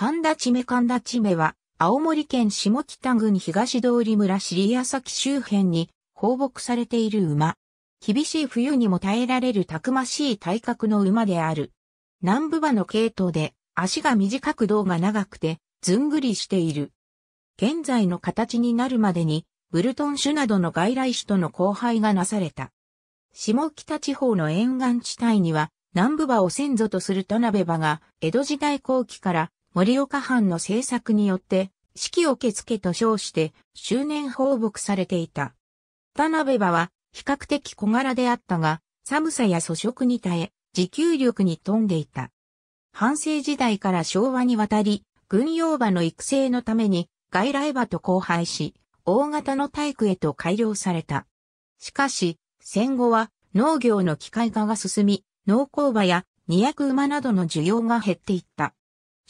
神田地目神田地目は、青森県下北郡東通村尻屋崎周辺に放牧されている馬。厳しい冬にも耐えられるたくましい体格の馬である。南部馬の系統で、足が短く胴が長くて、ずんぐりしている。現在の形になるまでに、ブルトン種などの外来種との交配がなされた。下北地方の沿岸地帯には、南部馬を先祖とする田辺馬が、江戸時代後期から盛岡藩の政策によって、四季を受け付けと称して、周年放牧されていた。田辺場は、比較的小柄であったが、寒さや粗食に耐え、持久力に富んでいた。藩政時代から昭和にわたり、軍用馬の育成のために、外来馬と交配し、大型の体育へと改良された。しかし、戦後は農業の機械化が進み、農耕馬や二役馬などの需要が減っていった。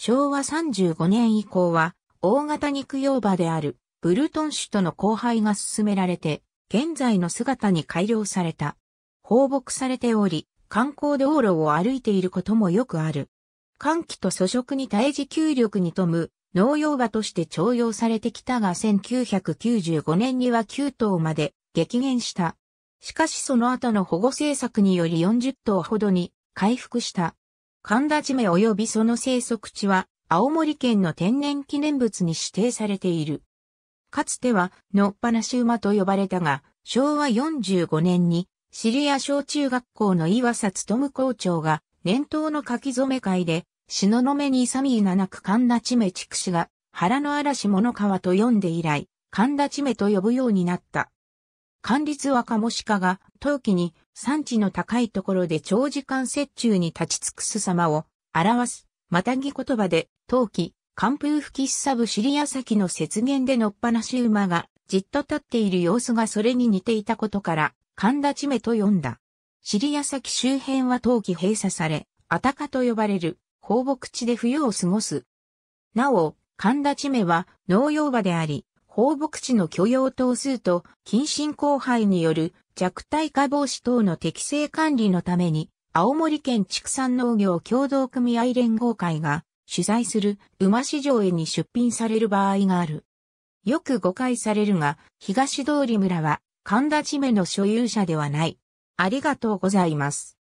昭和35年以降は、大型肉用馬であるブルトン種との交配が進められて、現在の姿に改良された。放牧されており、観光道路を歩いていることもよくある。寒気と粗食に耐え持久力に富む農用馬として徴用されてきたが1995年には9頭まで激減した。しかしその後の保護政策により40頭ほどに回復した。神田島及びその生息地は、青森県の天然記念物に指定されている。かつては、のっぱなし馬と呼ばれたが、昭和45年に、シリア小中学校の岩佐勤校長が、年頭の書き初め会で、篠の目に勇みいななく神田地目畜氏が、腹の嵐物川と呼んで以来、神田地目と呼ぶようになった。管立カモシカが、陶器に産地の高いところで長時間雪中に立ち尽くす様を表す。またぎ言葉で、陶器、寒風吹きしさぶ尻矢先の雪原で乗っぱなし馬が、じっと立っている様子がそれに似ていたことから、神田地目と呼んだ。尻矢先周辺は陶器閉鎖され、あたかと呼ばれる、放牧地で冬を過ごす。なお、神田地目は農用馬であり、放牧地の許容等数と、近親交配による弱体化防止等の適正管理のために、青森県畜産農業協同組合連合会が主催する馬市場へに出品される場合がある。よく誤解されるが、東通村は神田地目の所有者ではない。ありがとうございます。